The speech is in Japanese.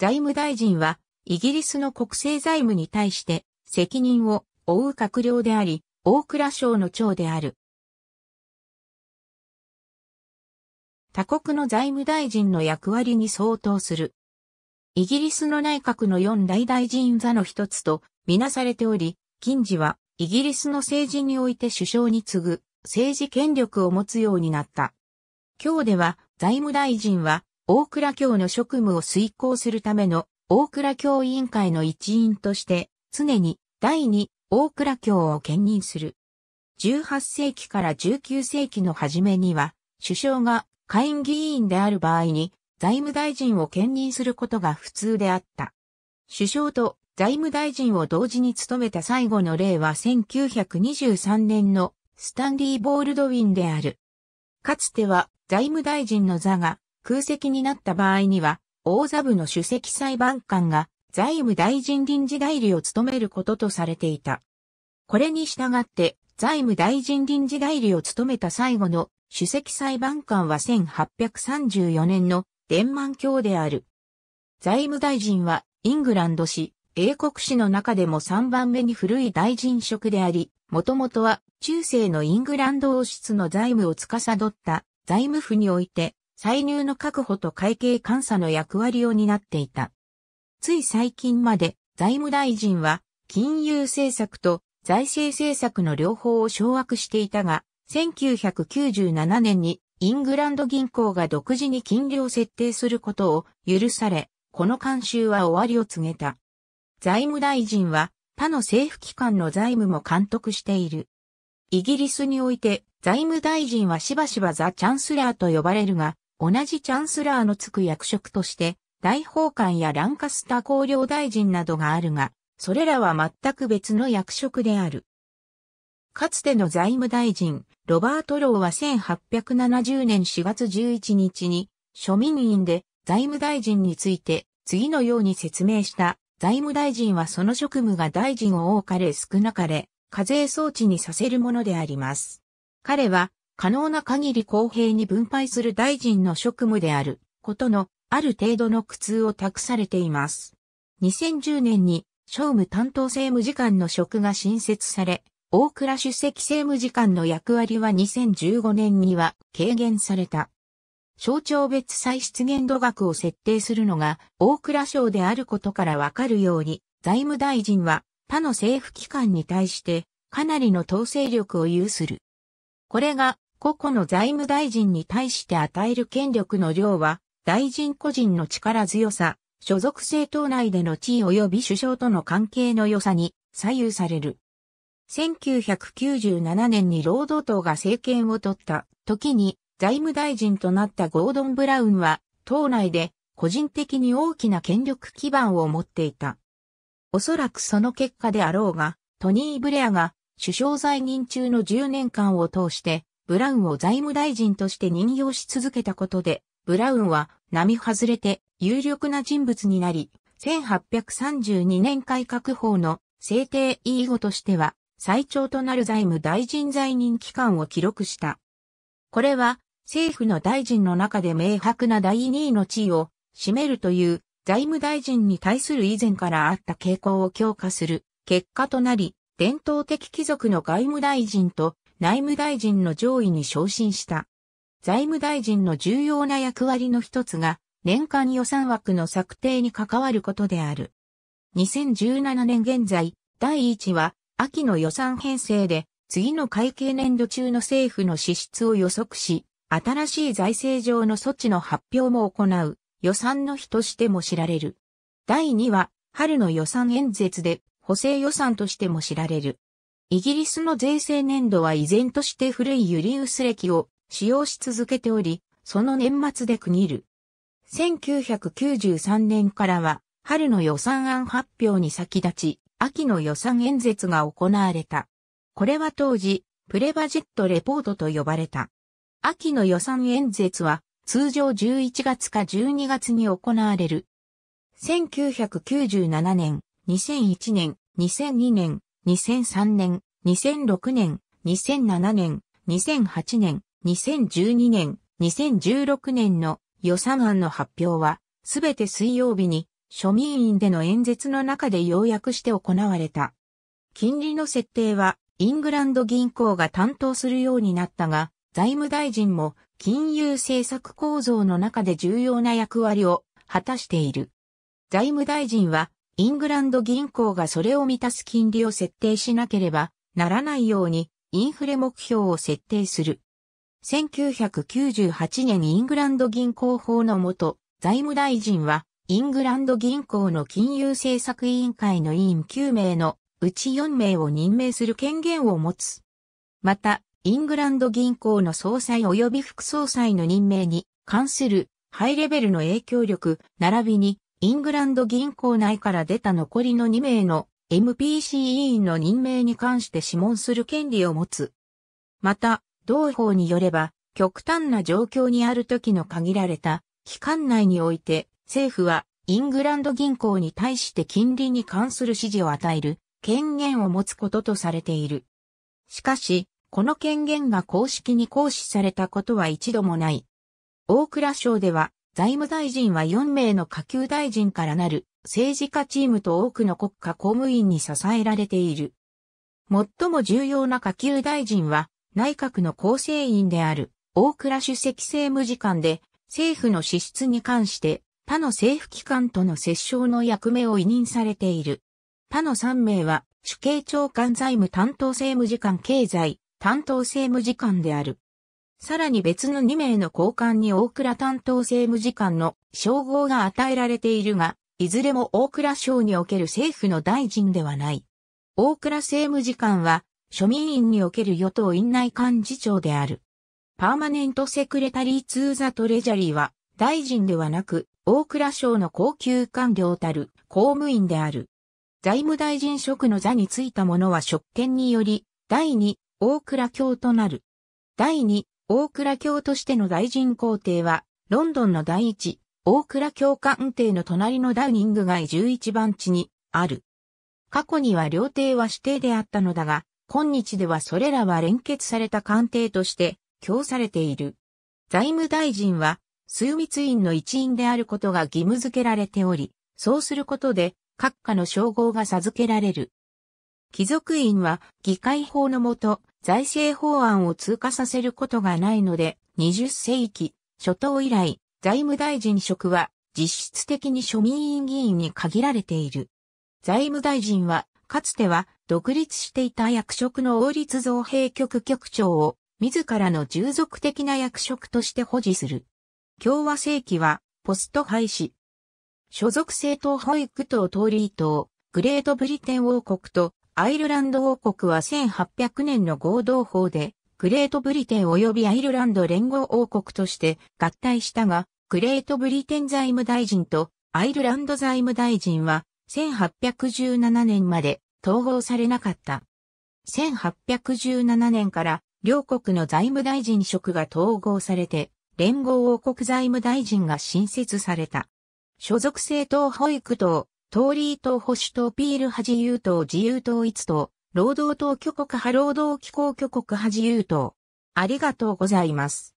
財務大臣は、イギリスの国政財務に対して、責任を負う閣僚であり、大蔵省の長である。他国の財務大臣の役割に相当する。イギリスの内閣の四大大臣座の一つとみなされており、近時はイギリスの政治において首相に次ぐ政治権力を持つようになった。今日では財務大臣は大倉教の職務を遂行するための大倉教委員会の一員として、常に第二大倉教を兼任する。18世紀から19世紀の初めには、首相が下院議員である場合に財務大臣を兼任することが普通であった。首相と財務大臣を同時に務めた最後の例は1923年のスタンリー・ボールドウィンである。かつては財務大臣の座が空席になった場合には、大座部の主席裁判官が財務大臣臨時代理を務めることとされていた。これに従って、財務大臣臨時代理を務めた最後の主席裁判官は1834年の伝満教である。財務大臣はイングランド市、英国市の中でも3番目に古い大臣職であり、もともとは中世のイングランド王室の財務を司った財務府において歳入の確保と会計監査の役割を担っていた。つい最近まで財務大臣は金融政策と財政政策の両方を掌握していたが、1997年にイングランド銀行が独自に金利を設定することを許され、この監修は終わりを告げた。財務大臣は他の政府機関の財務も監督している。イギリスにおいて財務大臣はしばしばザ・チャンスラーと呼ばれるが、同じチャンスラーのつく役職として、大法官やランカスター公領大臣などがあるが、それらは全く別の役職である。かつての財務大臣、ロバート・ローは1870年4月11日に、庶民院で財務大臣について、次のように説明した。財務大臣はその職務が大臣を多かれ少なかれ、課税装置にさせるものであります。彼は、可能な限り公平に分配する大臣の職務であることのある程度の苦痛を託されています。2010年に商務担当政務次官の職が新設され、大倉主席政務次官の役割は2015年には軽減された。省庁別歳出限度額を設定するのが大倉省であることからわかるように、財務大臣は他の政府機関に対してかなりの統制力を有する。これが個々の財務大臣に対して与える権力の量は、大臣個人の力強さ、所属政党内での地位及び首相との関係の良さに左右される。1997年に労働党が政権を取った時に財務大臣となったゴードン・ブラウンは党内で個人的に大きな権力基盤を持っていた。おそらくその結果であろうが、トニー・ブレアが首相在任中の10年間を通してブラウンを財務大臣として任用し続けたことで、ブラウンは並外れて有力な人物になり、1832年改革法の制定以後としては最長となる財務大臣在任期間を記録した。これは政府の大臣の中で明白な第2位の地位を占めるという財務大臣に対する以前からあった傾向を強化する結果となり、伝統的貴族の外務大臣と内務大臣の上位に昇進した。財務大臣の重要な役割の一つが、年間予算枠の策定に関わることである。2017年現在、第1は、秋の予算編成で、次の会計年度中の政府の支出を予測し、新しい財政上の措置の発表も行う、予算の日としても知られる。第2は、春の予算演説で、補正予算としても知られる。イギリスの税制年度は依然として古いユリウス歴を使用し続けており、その年末で区切る。1993年からは、春の予算案発表に先立ち、秋の予算演説が行われた。これは当時、プレバジェットレポートと呼ばれた。秋の予算演説は、通常11月か12月に行われる。1997年、2001年、2002年、2003年、2006年、2007年、2008年、2012年、2016年の予算案の発表は、すべて水曜日に庶民院での演説の中で要約して行われた。金利の設定はイングランド銀行が担当するようになったが、財務大臣も金融政策構造の中で重要な役割を果たしている。財務大臣はイングランド銀行がそれを満たす金利を設定しなければならないようにインフレ目標を設定する。1998年イングランド銀行法のもと、財務大臣は、イングランド銀行の金融政策委員会の委員9名のうち4名を任命する権限を持つ。また、イングランド銀行の総裁及び副総裁の任命に関するハイレベルの影響力並びにイングランド銀行内から出た残りの2名の MPC 委員の任命に関して諮問する権利を持つ。また、同法によれば、極端な状況にある時の限られた期間内において、政府はイングランド銀行に対して金利に関する指示を与える権限を持つこととされている。しかし、この権限が公式に行使されたことは一度もない。大蔵省では財務大臣は4名の下級大臣からなる政治家チームと多くの国家公務員に支えられている。最も重要な下級大臣は内閣の構成員である大倉主席政務次官で政府の支出に関して他の政府機関との折衝の役目を委任されている。他の3名は主計長官財務担当政務次官経済担当政務次官である。さらに別の2名の交換に大倉担当政務次官の称号が与えられているが、いずれも大倉省における政府の大臣ではない。大倉政務次官は、庶民院における与党院内幹事長である。パーマネントセクレタリー・ツー・ザ・トレジャリーは、大臣ではなく、大倉省の高級官僚たる公務員である。財務大臣職の座についた者は職権により、第2、大倉卿となる。第2、大倉教としての大臣皇帝は、ロンドンの第一、大倉教官邸の隣のダウニング街11番地に、ある。過去には料亭は指定であったのだが、今日ではそれらは連結された官邸として、供されている。財務大臣は、枢密院の一員であることが義務付けられており、そうすることで、閣下の称号が授けられる。貴族院は、議会法のもと、財政法案を通過させることがないので、20世紀初頭以来、財務大臣職は実質的に庶民議員に限られている。財務大臣は、かつては独立していた役職の王立造幣局局長を自らの従属的な役職として保持する。共和世紀はポスト廃止。所属政党保育党通り党、グレートブリテン王国とアイルランド王国は1800年の合同法で、グレートブリテン及びアイルランド連合王国として合体したが、グレートブリテン財務大臣とアイルランド財務大臣は1817年まで統合されなかった。1817年から両国の財務大臣職が統合されて、連合王国財務大臣が新設された。所属政党保育党、党ー党保守党ピール派自由党自由党一党、労働党挙国派労働機構挙国派自由党。ありがとうございます。